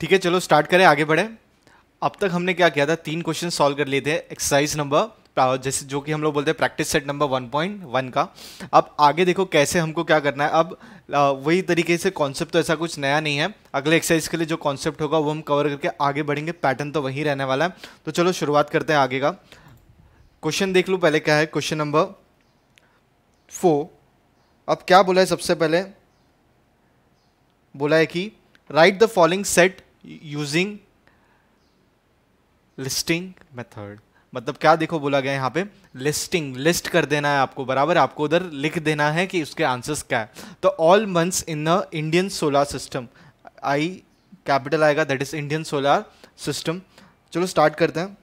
ठीक है चलो स्टार्ट करें आगे बढ़े अब तक हमने क्या किया था तीन क्वेश्चन सॉल्व कर लिए थे एक्सरसाइज नंबर जैसे जो कि हम लोग बोलते हैं प्रैक्टिस सेट नंबर 1.1 का अब आगे देखो कैसे हमको क्या करना है अब वही तरीके से कॉन्सेप्ट तो ऐसा कुछ नया नहीं है अगले एक्सरसाइज के लिए जो कॉन्सेप्ट होगा वो हम कवर करके आगे बढ़ेंगे पैटर्न तो वहीं रहने वाला है तो चलो शुरुआत करते हैं आगे का क्वेश्चन देख लूँ पहले क्या है क्वेश्चन नंबर फोर अब क्या बोला है सबसे पहले बोला है कि write the following set using listing method मतलब क्या देखो बोला गया यहाँ पे लिस्टिंग लिस्ट कर देना है आपको बराबर आपको उधर लिख देना है कि उसके आंसर्स क्या है तो all months in the Indian solar system I capital आएगा that is Indian solar system चलो स्टार्ट करते हैं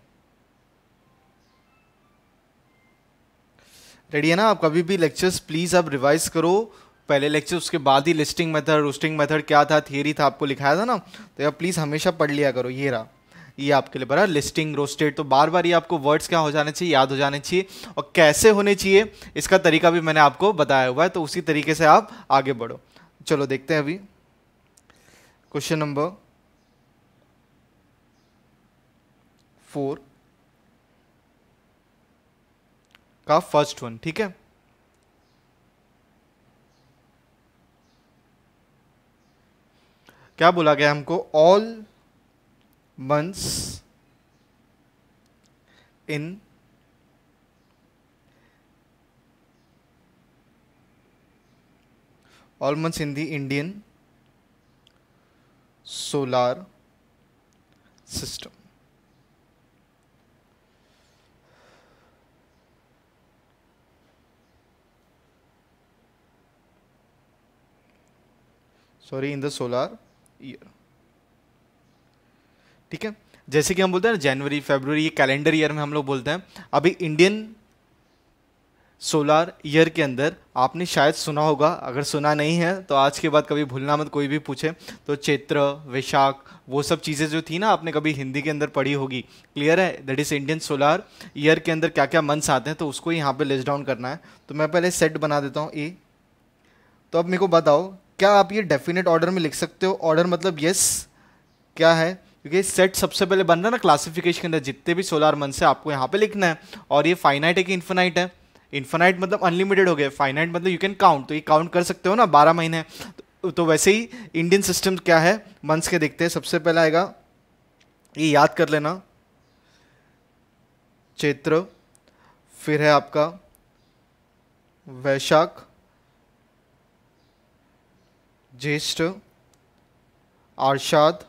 रेडी है ना आप कभी भी लेक्चर्स प्लीज़ आप रिवाइज करो पहले लेक्चर उसके बाद ही लिस्टिंग मेथड रोस्टिंग मेथड क्या था थियरी था आपको लिखाया था ना तो यार प्लीज़ हमेशा पढ़ लिया करो ये रहा ये आपके लिए बड़ा लिस्टिंग रोस्टेड तो बार बार ये आपको वर्ड्स क्या हो जाने चाहिए याद हो जाने चाहिए और कैसे होने चाहिए इसका तरीका भी मैंने आपको बताया हुआ है तो उसी तरीके से आप आगे बढ़ो चलो देखते हैं अभी क्वेश्चन नंबर फोर का फर्स्ट वन ठीक है क्या बोला गया हमको all months in all months in the Indian solar system sorry in the solar year ठीक है जैसे कि हम बोलते हैं जनवरी फेबररी ये कैलेंडर ईयर में हम लोग बोलते हैं अभी इंडियन सोलार ईयर के अंदर आपने शायद सुना होगा अगर सुना नहीं है तो आज के बाद कभी भूलना मत कोई भी पूछे तो चैत्र वैशाख वो सब चीज़ें जो थी ना आपने कभी हिंदी के अंदर पढ़ी होगी क्लियर है that is Indian solar year के अंदर क्या क्या मंथ्स आते हैं तो उसको यहाँ पे लिस्ट डाउन करना है तो मैं पहले सेट बना देता हूँ ए तो अब मेरे को बताओ क्या आप ये डेफिनेट ऑर्डर में लिख सकते हो ऑर्डर मतलब यस क्या है क्योंकि सेट सबसे पहले बन रहा है ना क्लासिफिकेशन के अंदर जितने भी सोलर मंथ से आपको यहाँ पे लिखना है और ये फाइनाइट है कि इन्फिनाइट है इन्फिनाइट मतलब अनलिमिटेड हो गया फाइनाइट मतलब यू कैन काउंट तो ये काउंट कर सकते हो ना बारह महीने तो, तो वैसे ही इंडियन सिस्टम क्या है मंथ्स के देखते हैं सबसे पहला आएगा ये याद कर लेना चैत्र फिर है आपका वैशाख ज्येष्ठ आर्षाद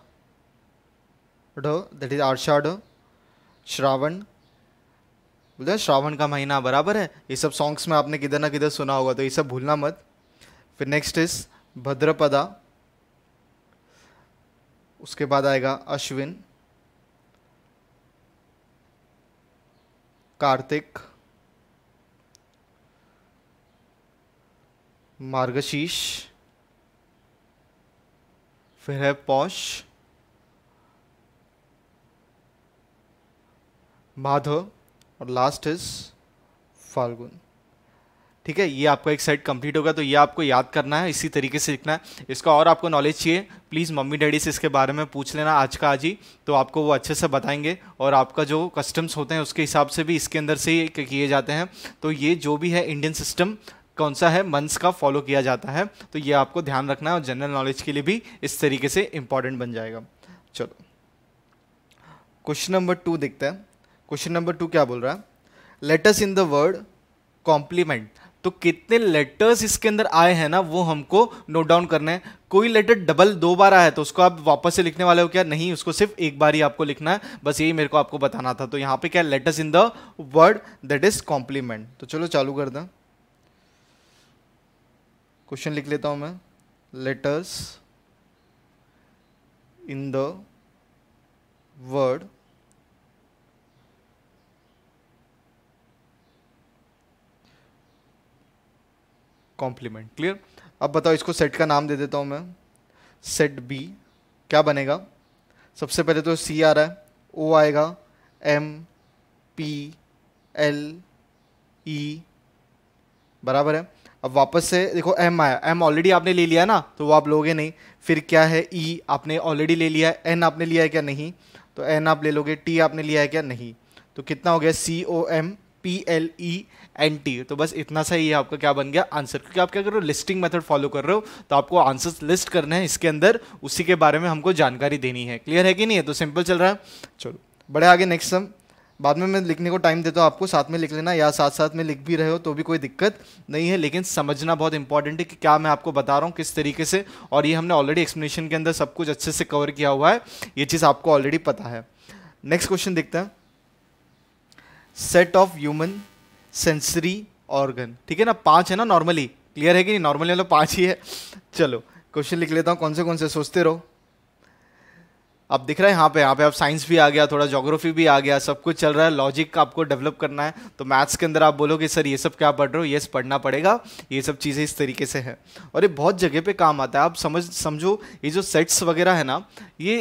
ढ दैट इज आर्षाड श्रावण बोलते हैं श्रावण का महीना बराबर है ये सब सॉन्ग्स में आपने किधर ना किधर सुना होगा तो ये सब भूलना मत फिर नेक्स्ट इज भद्रपदा उसके बाद आएगा अश्विन कार्तिक मार्गशीर्ष फिर है पौष माधव और लास्ट इज फाल्गुन ठीक है ये आपका एक सेट कंप्लीट होगा तो ये आपको याद करना है इसी तरीके से लिखना है इसका और आपको नॉलेज चाहिए प्लीज़ मम्मी डैडी से इसके बारे में पूछ लेना आज का आज ही तो आपको वो अच्छे से बताएंगे और आपका जो कस्टम्स होते हैं उसके हिसाब से भी इसके अंदर से ही किए जाते हैं तो ये जो भी है इंडियन सिस्टम कौन सा है मंथ्स का फॉलो किया जाता है तो ये आपको ध्यान रखना है और जनरल नॉलेज के लिए भी इस तरीके से इंपॉर्टेंट बन जाएगा चलो क्वेश्चन नंबर टू देखते हैं क्वेश्चन नंबर टू क्या बोल रहा है letters in the word complement तो कितने लेटर्स इसके अंदर आए हैं ना वो हमको नोट डाउन करना है कोई लेटर डबल दो बार आया है तो उसको आप वापस से लिखने वाले हो क्या नहीं उसको सिर्फ एक बार ही आपको लिखना है बस यही मेरे को आपको बताना था तो यहाँ पे क्या letters in the word that is complement तो चलो चालू कर दें क्वेश्चन लिख लेता हूँ मैं letters in the word complement clear अब बताओ इसको सेट का नाम दे देता हूँ मैं सेट बी क्या बनेगा सबसे पहले तो सी आ रहा है ओ आएगा एम पी एल ई बराबर है अब वापस से देखो एम आया एम ऑलरेडी आपने ले लिया ना तो वो आप लोगे नहीं फिर क्या है ई e, आपने ऑलरेडी ले लिया है एन आपने लिया है क्या नहीं तो एन आप ले लोगे टी आपने लिया है क्या नहीं तो कितना हो गया C O M P L E N T तो बस इतना सा ही है आपका क्या बन गया आंसर क्योंकि आप क्या कर रहे हो लिस्टिंग मेथड फॉलो कर रहे हो तो आपको आंसर्स लिस्ट करने हैं इसके अंदर उसी के बारे में हमको जानकारी देनी है क्लियर है कि नहीं है तो सिंपल चल रहा है चलो बड़े आगे नेक्स्ट सम बाद में मैं लिखने को टाइम देता हूँ आपको साथ में लिख लेना या साथ साथ में लिख भी रहे हो तो भी कोई दिक्कत नहीं है लेकिन समझना बहुत इंपॉर्टेंट है कि क्या मैं आपको बता रहा हूँ किस तरीके से और ये हमने ऑलरेडी एक्सप्लेनेशन के अंदर सब कुछ अच्छे से कवर किया हुआ है ये चीज़ आपको ऑलरेडी पता है नेक्स्ट क्वेश्चन देखते हैं set of human sensory organ ठीक है ना पाँच है ना नॉर्मली क्लियर है कि नहीं नॉर्मली मतलब पाँच ही है चलो क्वेश्चन लिख लेता हूँ कौन से कौन से सोचते रहो अब दिख रहा है यहाँ पे यहाँ पे अब साइंस भी आ गया थोड़ा जोग्राफी भी आ गया सब कुछ चल रहा है लॉजिक आपको डेवलप करना है तो मैथ्स के अंदर आप बोलोगे सर ये सब क्या पढ़ रहे हो ये सब पढ़ना पड़ेगा ये सब चीज़ें इस तरीके से हैं और ये बहुत जगह पे काम आता है आप समझ समझो ये जो सेट्स वगैरह है ना ये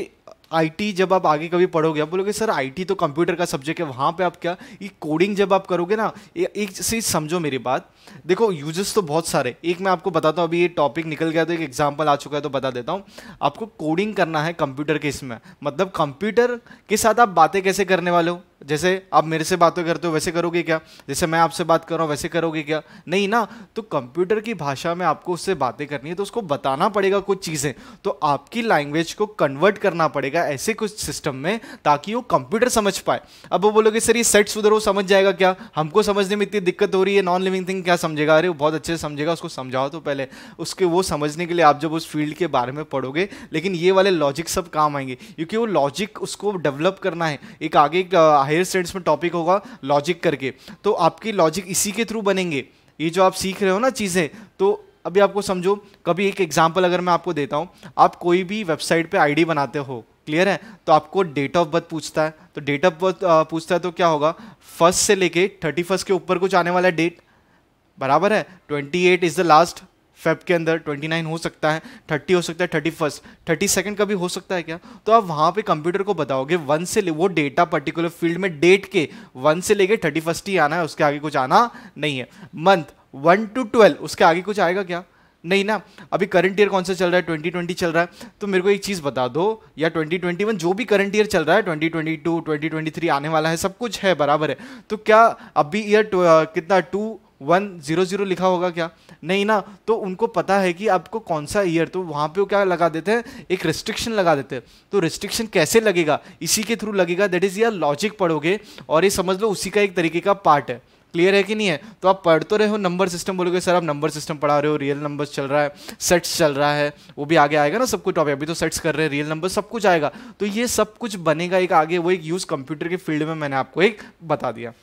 आईटी जब आप आगे कभी पढ़ोगे आप बोलोगे सर आईटी तो कंप्यूटर का सब्जेक्ट है वहाँ पे आप क्या ये कोडिंग जब आप करोगे ना एक चीज़ समझो मेरी बात देखो यूजेस तो बहुत सारे एक मैं आपको बताता हूँ अभी ये टॉपिक निकल गया तो एक एग्जाम्पल आ चुका है तो बता देता हूँ आपको कोडिंग करना है कंप्यूटर के इसमें मतलब कंप्यूटर के साथ आप बातें कैसे करने वाले हो जैसे आप मेरे से बातें करते हो वैसे करोगे क्या जैसे मैं आपसे बात कर रहा हूँ वैसे करोगे क्या नहीं ना तो कंप्यूटर की भाषा में आपको उससे बातें करनी है तो उसको बताना पड़ेगा कुछ चीज़ें तो आपकी लैंग्वेज को कन्वर्ट करना पड़ेगा ऐसे कुछ सिस्टम में ताकि वो कंप्यूटर समझ पाए अब वो बोलोगे सर ये सेट्स उधर वो समझ जाएगा क्या हमको समझने में इतनी दिक्कत हो रही है नॉन लिविंग थिंग क्या समझेगा अरे वो बहुत अच्छे से समझेगा उसको समझाओ तो पहले उसके वो समझने के लिए आप जब उस फील्ड के बारे में पढ़ोगे लेकिन ये वाले लॉजिक सब काम आएंगे क्योंकि वो लॉजिक उसको डेवलप करना है एक आगे एक हायर स्टडीज में टॉपिक होगा लॉजिक करके तो आपकी लॉजिक इसी के थ्रू बनेंगे ये जो आप सीख रहे हो ना चीज़ें तो अभी आपको समझो कभी एक एग्जाम्पल अगर मैं आपको देता हूँ आप कोई भी वेबसाइट पर आईडी बनाते हो क्लियर है तो आपको डेट ऑफ बर्थ पूछता है तो डेट ऑफ बर्थ पूछता है तो क्या होगा फर्स्ट से लेके थर्टी फर्स्ट के ऊपर कुछ आने वाला डेट बराबर है twenty eight is the last Feb के अंदर 29 हो सकता है 30 हो सकता है थर्टी फर्स्ट थर्टी सेकेंड का भी हो सकता है क्या तो आप वहाँ पे कंप्यूटर को बताओगे वन से ले वो डेटा पर्टिकुलर फील्ड में डेट के वन से लेके थर्टी फर्स्ट ही आना है उसके आगे कुछ आना नहीं है मंथ वन टू ट्वेल्व उसके आगे कुछ आएगा क्या नहीं ना अभी करंट ईयर कौन सा चल रहा है ट्वेंटी ट्वेंटी चल रहा है तो मेरे को एक चीज़ बता दो या ट्वेंटी ट्वेंटी वन जो भी करंट ईयर चल रहा है twenty twenty two twenty twenty three आने वाला है सब कुछ है बराबर है तो क्या अभी ईयर कितना टू वन जीरो जीरो लिखा होगा क्या नहीं ना तो उनको पता है कि आपको कौन सा ईयर तो वहाँ पे वो क्या लगा देते हैं एक रिस्ट्रिक्शन लगा देते हैं तो रिस्ट्रिक्शन कैसे लगेगा इसी के थ्रू लगेगा दैट इज़ यार लॉजिक पढ़ोगे और ये समझ लो उसी का एक तरीके का पार्ट है क्लियर है कि नहीं है तो आप पढ़ तो रहे हो नंबर सिस्टम बोलोगे सर आप नंबर सिस्टम पढ़ा रहे हो रियल नंबर्स चल रहा है सेट्स चल रहा है वो भी आगे आएगा ना सब कुछ टॉपिक अभी तो सेट्स कर रहे हैं रियल नंबर सब कुछ आएगा तो ये सब कुछ बनेगा एक आगे वो एक यूज़ कंप्यूटर के फील्ड में मैंने आपको एक बता दिया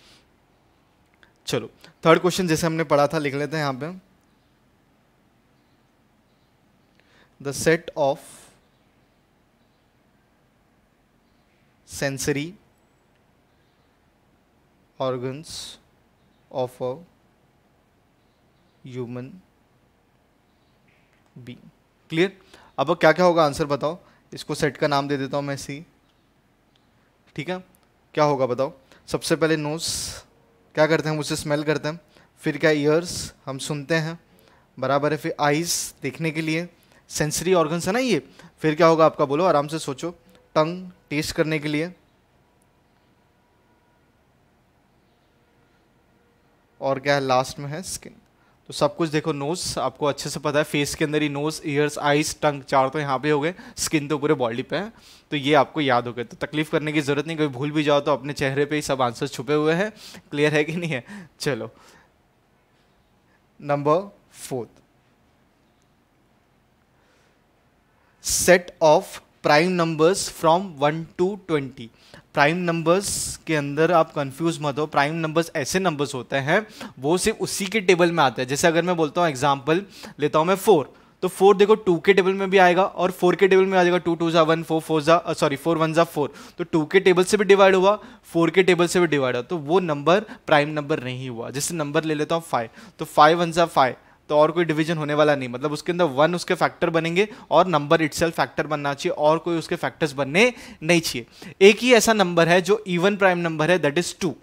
चलो थर्ड क्वेश्चन जैसे हमने पढ़ा था लिख लेते हैं यहाँ पे the set of sensory organs of a human being clear अब क्या क्या होगा आंसर बताओ इसको सेट का नाम दे देता हूँ मैं सी ठीक है क्या होगा बताओ सबसे पहले नोज़ क्या करते हैं उसे स्मेल करते हैं फिर क्या ईयर्स हम सुनते हैं बराबर है फिर आइज़ देखने के लिए सेंसरी ऑर्गन्स है ना ये फिर क्या होगा आपका बोलो आराम से सोचो टंग टेस्ट करने के लिए और क्या है लास्ट में है स्किन तो सब कुछ देखो नोज आपको अच्छे से पता है फेस के अंदर ही नोज ईयर्स आइज टंग चार तो यहाँ पे हो गए स्किन तो पूरे बॉडी पे है तो ये आपको याद हो गए तो तकलीफ करने की ज़रूरत नहीं कभी भूल भी जाओ तो अपने चेहरे पे ही सब आंसर छुपे हुए हैं क्लियर है कि नहीं है चलो number fourth set of prime numbers from one to twenty prime numbers के अंदर आप कंफ्यूज मत हो प्राइम नंबर्स ऐसे नंबर्स होते हैं वो सिर्फ उसी के टेबल में आते हैं जैसे अगर मैं बोलता हूँ एग्जाम्पल लेता हूँ मैं फोर तो फोर देखो टू के टेबल में भी आएगा और फोर के टेबल में आ जाएगा टू टू ज़ा वन फोर फोर ज़ा सॉरी फोर वन ज़ा फोर तो टू के टेबल से भी डिवाइड हुआ फोर के टेबल से भी डिवाइड हुआ तो वो नंबर प्राइम नंबर नहीं हुआ जैसे नंबर ले लेता हूँ फाइव तो फाइव वन ज़ा फाइव तो और कोई डिवीजन होने वाला नहीं मतलब उसके अंदर वन उसके फैक्टर बनेंगे और नंबर इट फैक्टर बनना चाहिए और कोई उसके फैक्टर्स बनने नहीं चाहिए एक ही ऐसा नंबर है जो इवन प्राइम नंबर है that is two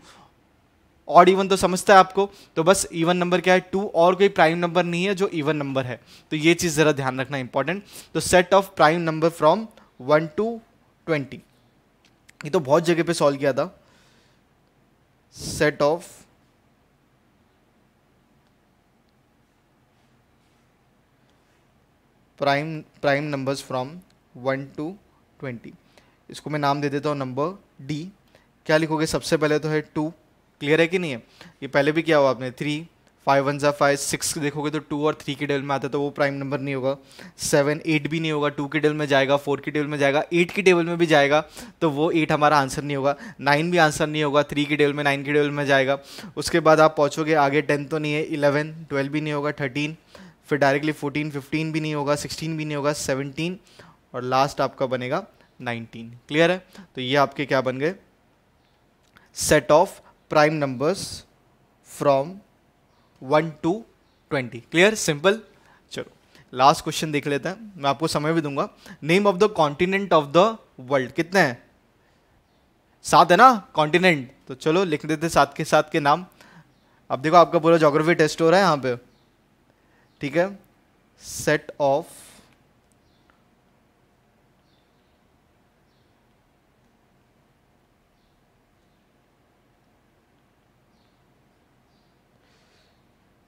odd even तो समझता है आपको तो बस इवन नंबर क्या है टू और कोई प्राइम नंबर नहीं है जो इवन नंबर है तो ये चीज़ ज़रा ध्यान रखना इंपॉर्टेंट तो set of prime number from one to twenty ये तो बहुत जगह पे सॉल्व किया था set of prime prime numbers from one to twenty इसको मैं नाम दे देता हूँ नंबर डी क्या लिखोगे सबसे पहले तो है टू क्लियर है कि नहीं है ये पहले भी क्या हुआ आपने थ्री फाइव वन ज़ा फाइव सिक्स देखोगे तो टू और थ्री के टेबल में आता है तो वो प्राइम नंबर नहीं होगा सेवन एट भी नहीं होगा टू के टेबल में जाएगा फोर के टेबल में जाएगा एट की टेबल में भी जाएगा तो वो एट हमारा आंसर नहीं होगा नाइन भी आंसर नहीं होगा थ्री के टेबल में नाइन के टेबल में जाएगा उसके बाद आप पहुँचोगे आगे टेन तो नहीं है इलेवन ट्वेल्व भी नहीं होगा थर्टीन फिर डायरेक्टली 14 15 भी नहीं होगा 16 भी नहीं होगा 17 और लास्ट आपका बनेगा 19 क्लियर है तो ये आपके क्या बन गए set of prime numbers from 1 to 20 clear simple चलो लास्ट क्वेश्चन देख लेते हैं मैं आपको समय भी दूंगा name of the continent of the world कितने हैं सात है ना कॉन्टिनेंट तो चलो लिख देते सात के सात के नाम अब देखो आपका पूरा जोग्राफी टेस्ट हो रहा है यहाँ पे ठीक है सेट ऑफ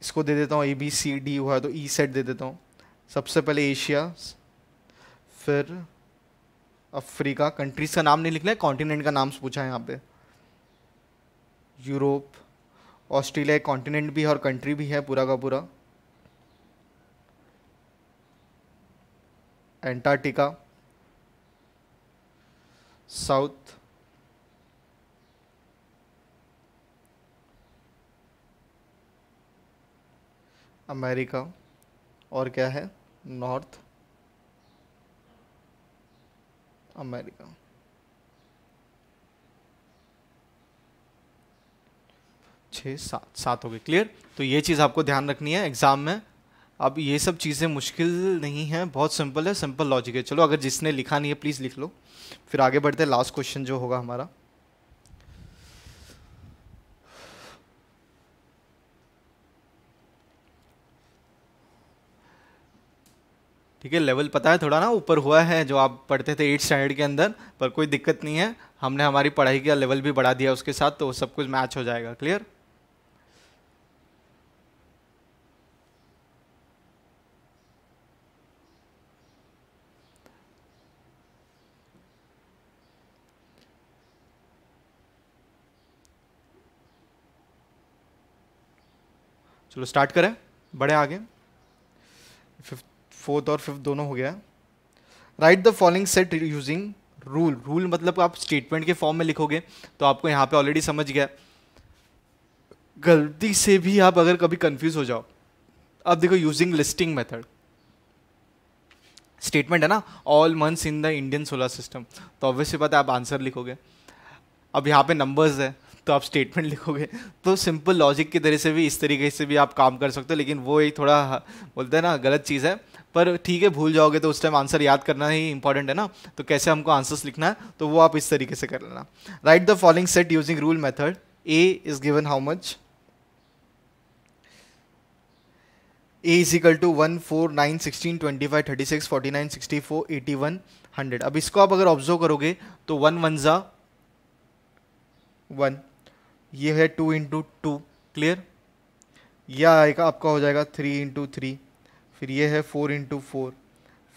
इसको दे देता हूँ ए बी सी डी हुआ तो ई e सेट दे देता हूँ सबसे पहले एशिया फिर अफ्रीका कंट्रीज़ का नाम नहीं लिखना है कॉन्टिनेंट का नाम पूछा है यहाँ पे यूरोप ऑस्ट्रेलिया एक कॉन्टिनेंट भी है और कंट्री भी है पूरा का पूरा एंटार्क्टिका साउथ अमेरिका और क्या है नॉर्थ अमेरिका छः सात सात हो गए क्लियर तो ये चीज़ आपको ध्यान रखनी है एग्ज़ाम में अब ये सब चीज़ें मुश्किल नहीं है बहुत सिंपल है सिंपल लॉजिक है चलो अगर जिसने लिखा नहीं है प्लीज़ लिख लो फिर आगे बढ़ते हैं लास्ट क्वेश्चन जो होगा हमारा ठीक है लेवल पता है थोड़ा ना ऊपर हुआ है जो आप पढ़ते थे एट स्टैंडर्ड के अंदर पर कोई दिक्कत नहीं है हमने हमारी पढ़ाई का लेवल भी बढ़ा दिया उसके साथ तो सब कुछ मैच हो जाएगा क्लियर चलो स्टार्ट करें बड़े आगे फिफ्थ फोर्थ और फिफ्थ दोनों हो गया write the following set using rule rule मतलब आप स्टेटमेंट के फॉर्म में लिखोगे तो आपको यहाँ पे ऑलरेडी समझ गया गलती से भी आप अगर कभी कंफ्यूज हो जाओ अब देखो यूजिंग लिस्टिंग मेथड स्टेटमेंट है ना all months in the Indian solar system तो ऑब्वियसली बात है आप आंसर लिखोगे अब यहाँ पे नंबर्स है तो आप स्टेटमेंट लिखोगे तो सिंपल लॉजिक की तरह से भी इस तरीके से भी आप काम कर सकते हो लेकिन वो एक थोड़ा बोलते हैं ना गलत चीज़ है पर ठीक है भूल जाओगे तो उस टाइम आंसर याद करना ही इंपॉर्टेंट है ना तो कैसे हमको आंसर्स लिखना है तो वो आप इस तरीके से कर लेना write the following set using rule method A is given how much A is equal to one four nine sixteen twenty five thirty six forty nine sixty four eighty one hundred अब इसको आप अगर observe करोगे तो one one ज़ा one ये है two into two clear यह आएगा आपका हो जाएगा थ्री इंटू थ्री फिर ये है four into four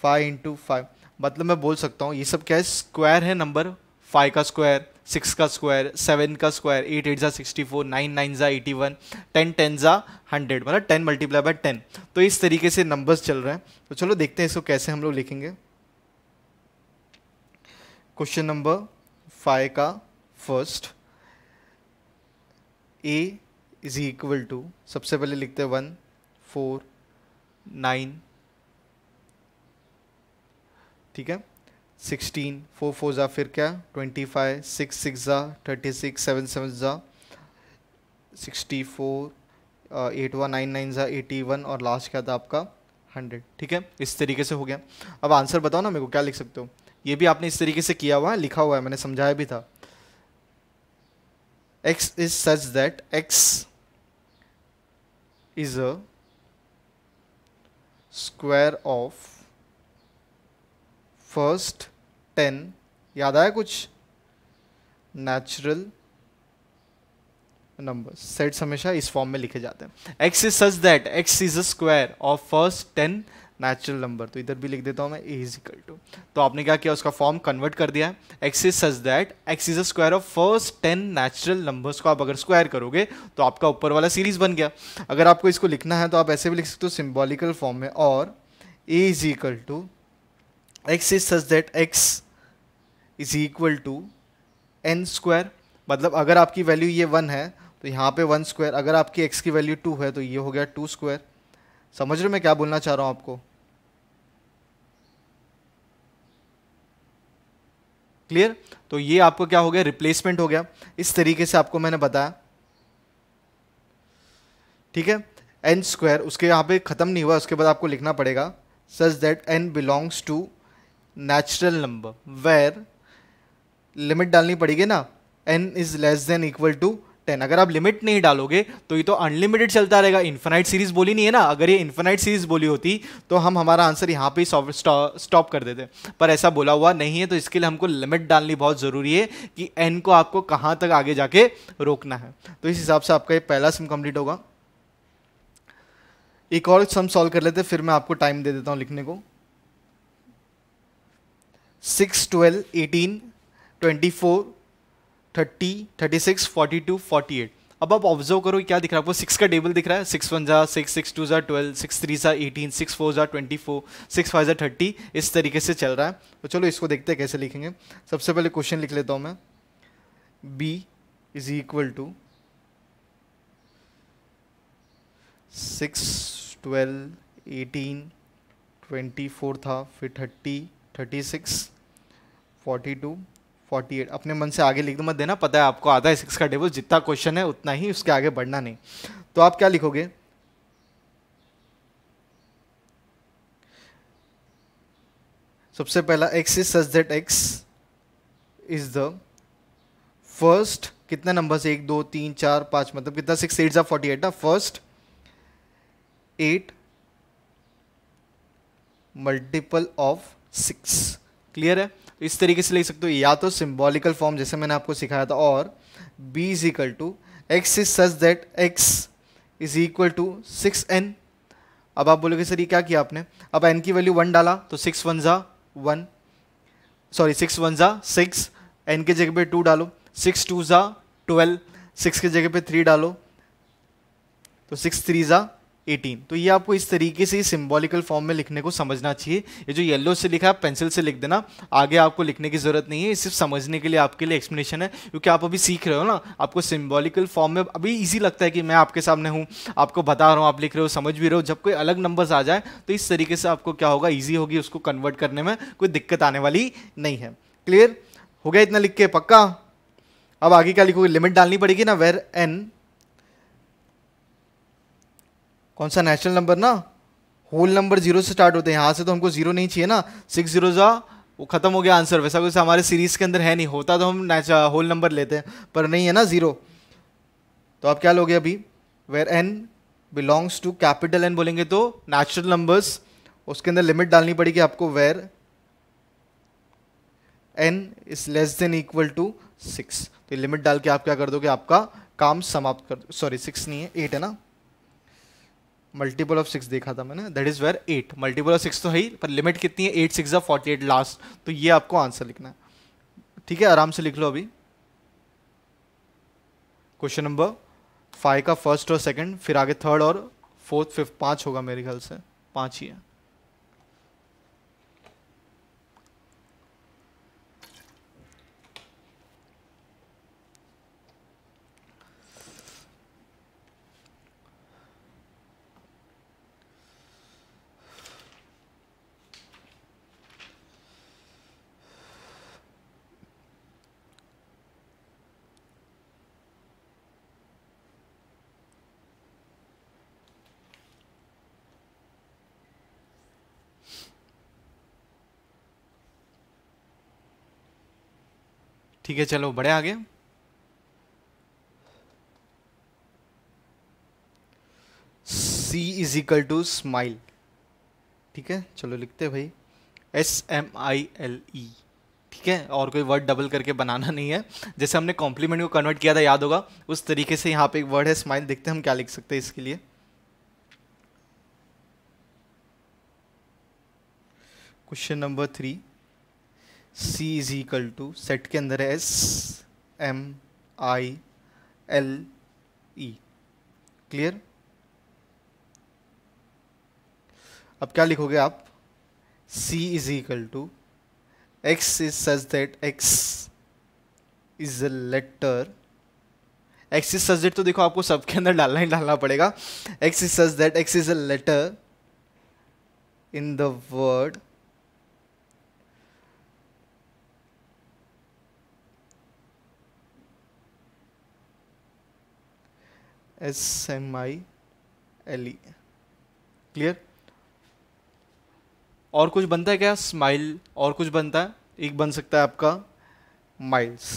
five into five मतलब मैं बोल सकता हूँ ये सब क्या है स्क्वायर है नंबर फाइव का स्क्वायर सिक्स का स्क्वायर सेवन का स्क्वायर एट एट ज़ा सिक्सटी फोर नाइन नाइन ज़ा एटी वन टेन टेन ज़ा हंड्रेड मतलब टेन मल्टीप्लाई बाय टेन तो इस तरीके से नंबर्स चल रहे हैं तो चलो देखते हैं इसको कैसे हम लोग लिखेंगे क्वेश्चन नंबर फाइव का first A is equal to सबसे पहले लिखते हैं वन फोर नाइन ठीक है सिक्सटीन फोर फोर ज़ा फिर क्या ट्वेंटी फाइव सिक्स सिक्स ज़ा थर्टी सिक्स सेवन सेवन ज़ा sixty four eight one nine nine ज़ा एटी वन और लास्ट क्या था आपका हंड्रेड ठीक है इस तरीके से हो गया अब आंसर बताओ ना मेरे को क्या लिख सकते हो ये भी आपने इस तरीके से किया हुआ है लिखा हुआ है मैंने समझाया भी था x is such that x is a square of first 10 याद आया कुछ नेचुरल नंबर सेट्स हमेशा इस फॉर्म में लिखे जाते हैं x is such that x is a square of first 10 natural number तो इधर भी लिख देता हूँ मैं ए इज इक्वल टू तो आपने क्या किया उसका फॉर्म कन्वर्ट कर दिया है x is such that x is a square of first ten natural numbers को आप अगर स्क्वायर करोगे तो आपका ऊपर वाला सीरीज बन गया अगर आपको इसको लिखना है तो आप ऐसे भी लिख सकते हो सिम्बॉलिकल फॉर्म में और A is equal to x is such that x is equal to n square मतलब अगर आपकी वैल्यू ये वन है तो यहाँ पे वन स्क्वायर अगर आपकी एक्स की वैल्यू टू है तो ये हो गया टू स्क्वायर समझ रहे हो मैं क्या बोलना चाह रहा हूं आपको क्लियर तो ये आपको क्या हो गया रिप्लेसमेंट हो गया इस तरीके से आपको मैंने बताया ठीक है एन स्क्वायर उसके यहां पे ख़त्म नहीं हुआ उसके बाद आपको लिखना पड़ेगा such that n belongs to natural number where limit डालनी पड़ेगी ना n is less than equal to ten अगर आप लिमिट नहीं डालोगे तो ये तो अनलिमिटेड चलता रहेगा इन्फिनाइट सीरीज बोली नहीं है ना अगर ये इन्फिनाइट सीरीज बोली होती तो हम हमारा आंसर यहाँ पे स्टॉप कर देते पर ऐसा बोला हुआ नहीं है तो इसके लिए हमको लिमिट डालनी बहुत ज़रूरी है कि एन को आपको कहाँ तक आगे जाके रोकना है तो इस हिसाब से आपका ये पहला सम कंप्लीट होगा एक और सम सॉल्व कर लेते फिर मैं आपको टाइम दे देता हूँ लिखने को six twelve eighteen twenty four thirty thirty six forty two forty eight अब आप ऑब्जर्व करो क्या दिख रहा है आपको सिक्स का टेबल दिख रहा है सिक्स वन जा सिक्स सिक्स टू जा ट्वेल्व सिक्स थ्री जा एटीन सिक्स फोर जा ट्वेंटी फोर सिक्स फाइव जा थर्टी इस तरीके से चल रहा है तो चलो इसको देखते हैं कैसे लिखेंगे सबसे पहले क्वेश्चन लिख लेता हूँ मैं B is equal to six twelve eighteen twenty four था फिर thirty thirty six forty two forty eight अपने मन से आगे लिख दो मत देना पता है आपको आधा है सिक्स का टेबल जितना क्वेश्चन है उतना ही उसके आगे बढ़ना नहीं तो आप क्या लिखोगे सबसे पहला x is such that x is the first कितने नंबर से एक दो तीन चार पांच मतलब कितना सिक्स एट ज़ा फोर्टी एट ना first eight multiple of six clear है तो इस तरीके से लिख सकते हो या तो सिम्बॉलिकल फॉर्म जैसे मैंने आपको सिखाया था और B is equal to x is such that x is equal to six n अब आप बोलोगे सर ये क्या किया आपने अब एन की वैल्यू वन डाला तो सिक्स वन ज़ा वन सॉरी सिक्स वन ज़ा सिक्स एन के जगह पे टू डालो सिक्स टू ज़ा ट्वेल्व सिक्स के जगह पे थ्री डालो तो सिक्स थ्री ज़ा एटीन तो ये आपको इस तरीके से सिंबॉलिकल फॉर्म में लिखने को समझना चाहिए ये जो येलो से लिखा है पेंसिल से लिख देना आगे आपको लिखने की ज़रूरत नहीं है सिर्फ समझने के लिए आपके लिए एक्सप्लेनेशन है क्योंकि आप अभी सीख रहे हो ना आपको सिम्बॉलिकल फॉर्म में अभी ईजी लगता है कि मैं आपके सामने हूँ आपको बता रहा हूँ आप लिख रहे हो समझ भी रहे हो जब कोई अलग नंबर्स आ जाए तो इस तरीके से आपको क्या होगा ईजी होगी उसको कन्वर्ट करने में कोई दिक्कत आने वाली नहीं है क्लियर हो गया इतना लिख के पक्का अब आगे क्या लिखोगे लिमिट डालनी पड़ेगी ना वेर एन कौन सा नेचुरल नंबर ना होल नंबर जीरो से स्टार्ट होते हैं यहाँ से तो हमको जीरो नहीं चाहिए ना सिक्स जीरो जा वो ख़त्म हो गया आंसर वैसा कुछ हमारे सीरीज़ के अंदर है नहीं होता तो हम होल नंबर uh, लेते हैं पर नहीं है ना ज़ीरो तो आप क्या लोगे अभी where n belongs to capital N बोलेंगे तो नेचुरल नंबर्स उसके अंदर लिमिट डालनी पड़ेगी आपको where n is less than equal to six तो लिमिट डाल के आप क्या कर दोगे आपका काम समाप्त कर सॉरी सिक्स नहीं है एट है ना मल्टीपल ऑफ सिक्स देखा था मैंने that is where eight multiple of six तो है ही पर लिमिट कितनी है एट सिक्स या फोर्टी एट लास्ट तो ये आपको आंसर लिखना है ठीक है आराम से लिख लो अभी क्वेश्चन नंबर फाइव का फर्स्ट और सेकंड फिर आगे थर्ड और फोर्थ फिफ्थ पाँच होगा मेरे ख्याल से पाँच ही है ठीक है चलो बड़े आगे C is equal to smile ठीक है चलो लिखते भाई S M I L E ठीक है और कोई वर्ड डबल करके बनाना नहीं है जैसे हमने कॉम्प्लीमेंट को कन्वर्ट किया था याद होगा उस तरीके से यहाँ पे एक वर्ड है स्माइल देखते हैं हम क्या लिख सकते हैं इसके लिए question number three C is equal to set के अंदर है S M I L E clear अब क्या लिखोगे आप C is equal to x is such that x is a letter x is such that तो देखो आपको सबके अंदर डालना ही डालना पड़ेगा x is such that x is a letter in the word S M I L E clear और कुछ बनता है क्या स्माइल और कुछ बनता है एक बन सकता है आपका माइल्स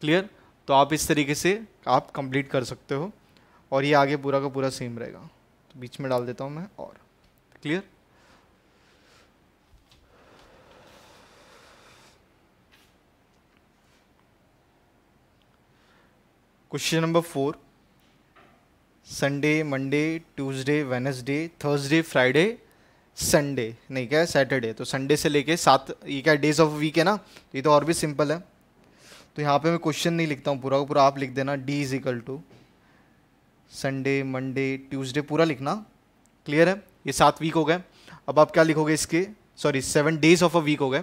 क्लियर तो आप इस तरीके से आप कंप्लीट कर सकते हो और ये आगे पूरा का पूरा सेम रहेगा तो बीच में डाल देता हूँ मैं और clear question number four Sunday Monday Tuesday Wednesday Thursday Friday Sunday नहीं क्या है सैटरडे तो संडे से लेके सात ये क्या डेज ऑफ वीक है ना तो ये तो और भी सिंपल है तो यहाँ पे मैं क्वेश्चन नहीं लिखता हूँ पूरा पूरा आप लिख देना D is equal to Sunday Monday Tuesday पूरा लिखना क्लियर है ये सात वीक हो गए अब आप क्या लिखोगे इसके sorry seven days of a week हो गए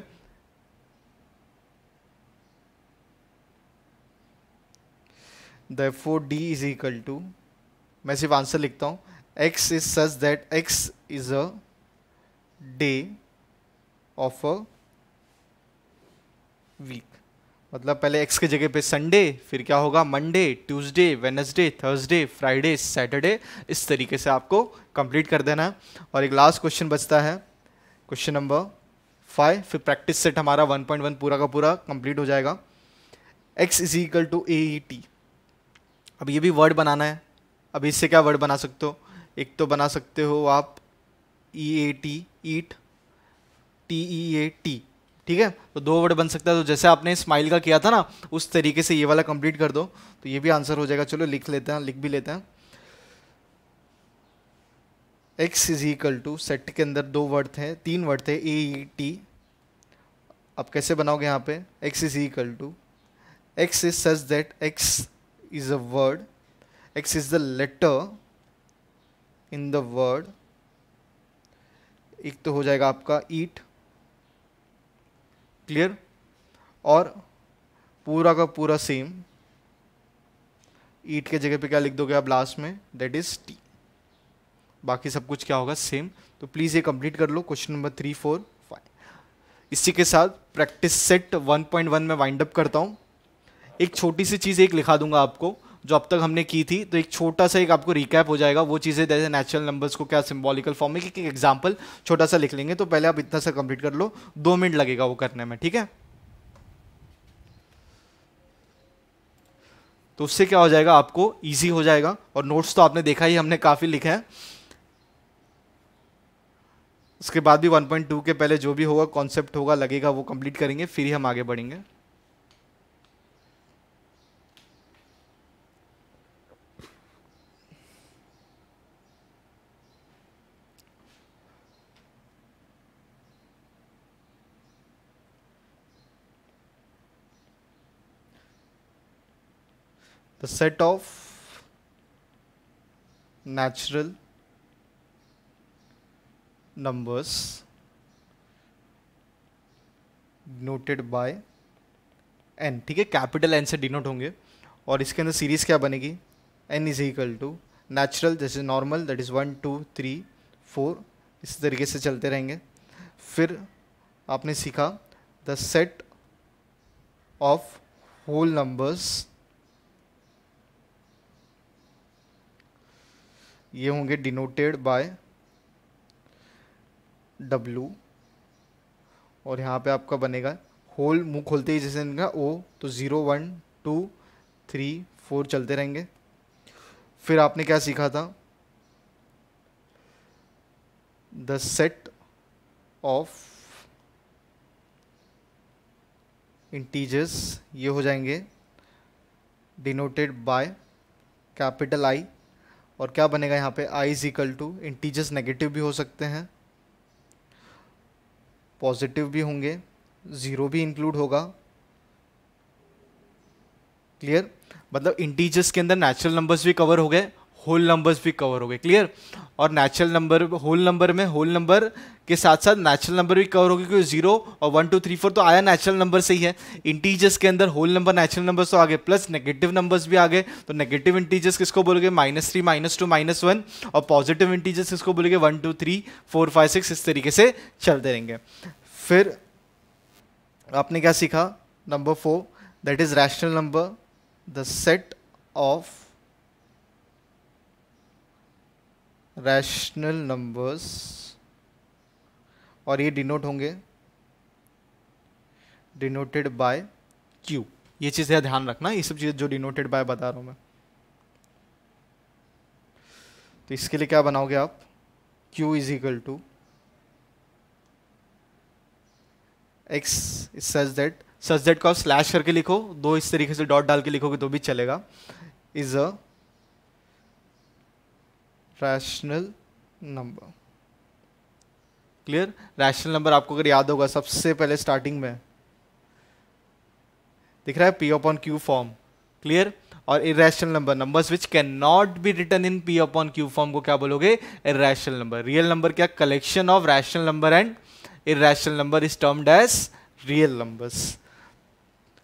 therefore d is equal to मैं सिर्फ आंसर लिखता हूँ x is such that x is a day of a week मतलब पहले x के जगह पे संडे फिर क्या होगा Monday Tuesday Wednesday Thursday Friday Saturday इस तरीके से आपको कंप्लीट कर देना है और एक लास्ट क्वेश्चन बचता है क्वेश्चन नंबर फाइव फिर प्रैक्टिस सेट हमारा 1.1 पूरा का पूरा कंप्लीट हो जाएगा x is equal to A E T अब ये भी वर्ड बनाना है अब इससे क्या वर्ड बना सकते हो एक तो बना सकते हो आप E A T eat T E A tea ठीक है तो दो वर्ड बन सकता है तो जैसे आपने स्माइल का किया था ना उस तरीके से ये वाला कंप्लीट कर दो तो ये भी आंसर हो जाएगा चलो लिख लेते हैं लिख भी लेते हैं x is equal to set के अंदर दो वर्ड थे तीन वर्ड थे ए ई टी अब कैसे बनाओगे यहाँ पे x is equal to x is such that x is a word x is the letter in the word एक तो हो जाएगा आपका ईट क्लियर और पूरा का पूरा सेम ईट के जगह पे क्या लिख दोगे आप लास्ट में दैट इज टी बाकी सब कुछ क्या होगा सेम तो प्लीज़ ये कंप्लीट कर लो question number three four five इसी के साथ प्रैक्टिस सेट 1.1 में वाइंड अप करता हूं एक छोटी सी चीज़ एक लिखा दूंगा आपको जो अब तक हमने की थी तो एक छोटा सा एक आपको रिकैप हो जाएगा वो चीज़ें जैसे नेचुरल नंबर्स को क्या सिम्बॉलिकल फॉर्म में एक एग्जाम्पल छोटा सा लिख लेंगे तो पहले आप इतना सा कंप्लीट कर लो दो मिनट लगेगा वो करने में ठीक है तो उससे क्या हो जाएगा आपको ईजी हो जाएगा और नोट्स तो आपने देखा ही हमने काफ़ी लिखे हैं उसके बाद भी 1.2 के पहले जो भी होगा कॉन्सेप्ट होगा लगेगा वो कंप्लीट करेंगे फिर ही हम आगे बढ़ेंगे the set of natural numbers noted by N ठीक है कैपिटल एन से डिनोट होंगे और इसके अंदर सीरीज़ क्या बनेगी N is equal to natural जैसे normal that is one two three four इस तरीके से चलते रहेंगे फिर आपने सीखा the set of whole numbers ये होंगे डिनोटेड बाय डब्लू और यहाँ पे आपका बनेगा होल मुंह खोलते ही जैसे इनका ओ तो zero one two three four चलते रहेंगे फिर आपने क्या सीखा था द सेट ऑफ इंटीजर्स ये हो जाएंगे डिनोटेड बाय कैपिटल आई और क्या बनेगा यहाँ पे I is equal to integers negative भी हो सकते हैं पॉजिटिव भी होंगे ज़ीरो भी इंक्लूड होगा क्लियर मतलब इंटीजर्स के अंदर नेचुरल नंबर्स भी कवर हो गए होल नंबर्स भी कवर हो गए क्लियर और नेचुरल नंबर होल नंबर में होल नंबर के साथ साथ नेचुरल नंबर भी कवर हो गए क्योंकि जीरो और वन टू थ्री फोर तो आया नेचुरल नंबर से ही है इंटीजर्स के अंदर होल नंबर नेचुरल नंबर्स तो आ गए प्लस नेगेटिव नंबर्स भी आ गए तो नेगेटिव इंटीजर्स किसको बोलोगे minus three minus two minus one और पॉजिटिव इंटीजर्स किसको बोलोगे one two three four five six इस तरीके से चलते रहेंगे फिर आपने क्या सीखा number four that is rational number the set of rational numbers और ये डिनोट होंगे डिनोटेड बाय क्यू ये चीज़ें ध्यान रखना ये सब चीज़ जो डिनोटेड बाय बता रहा हूँ मैं तो इसके लिए क्या बनाओगे आप Q is equal to x such that such that को आप स्लैश करके लिखो दो इस तरीके से डॉट डाल के लिखोगे तो भी चलेगा is a rational number clear rational number आपको अगर याद होगा सबसे पहले स्टार्टिंग में दिख रहा है p upon q form clear और irrational number numbers which can not be written in p upon q form को क्या बोलोगे इरेशनल नंबर रियल नंबर क्या collection of rational number and irrational number is termed as real numbers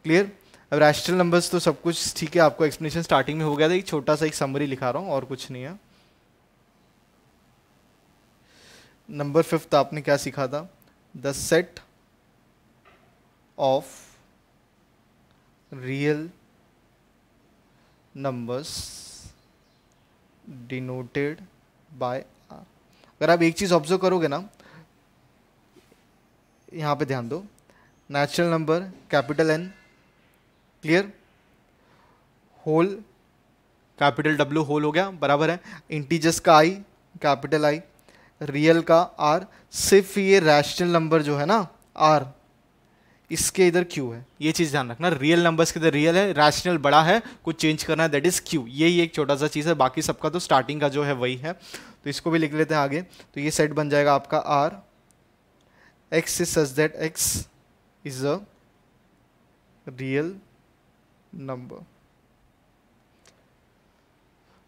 clear अब rational numbers तो सब कुछ ठीक है आपको एक्सप्लेनेशन स्टार्टिंग में हो गया था एक छोटा सा एक समरी लिखा रहा हूँ और कुछ नहीं है नंबर फिफ्थ आपने क्या सीखा था the set of real numbers denoted by R अगर आप एक चीज़ ऑब्जर्व करोगे ना यहाँ पे ध्यान दो natural number capital N clear whole capital W whole हो गया बराबर है इंटीजस का आई कैपिटल आई रियल का आर सिर्फ ये रैशनल नंबर जो है ना आर इसके इधर क्यू है ये चीज़ ध्यान रखना रियल नंबर्स के इधर रियल है रैशनल बड़ा है कुछ चेंज करना है दैट इज़ क्यू यही एक छोटा सा चीज़ है बाकी सबका तो स्टार्टिंग का जो है वही है तो इसको भी लिख लेते हैं आगे तो ये सेट बन जाएगा आपका R x is such that x is a real number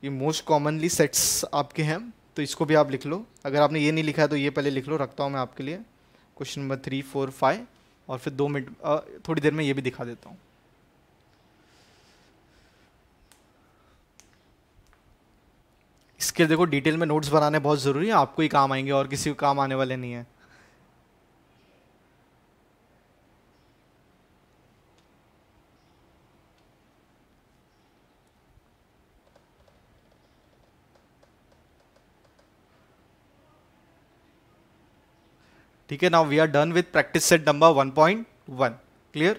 ये मोस्ट कॉमनली सेट्स आपके हैं तो इसको भी आप लिख लो अगर आपने ये नहीं लिखा है तो ये पहले लिख लो रखता हूँ मैं आपके लिए question number three four five और फिर दो मिनट थोड़ी देर में ये भी दिखा देता हूँ इसके देखो डिटेल में नोट्स बनाने बहुत ज़रूरी है आपको ही काम आएंगे और किसी को काम आने वाले नहीं है Okay, now we are done with practice set number 1.1 clear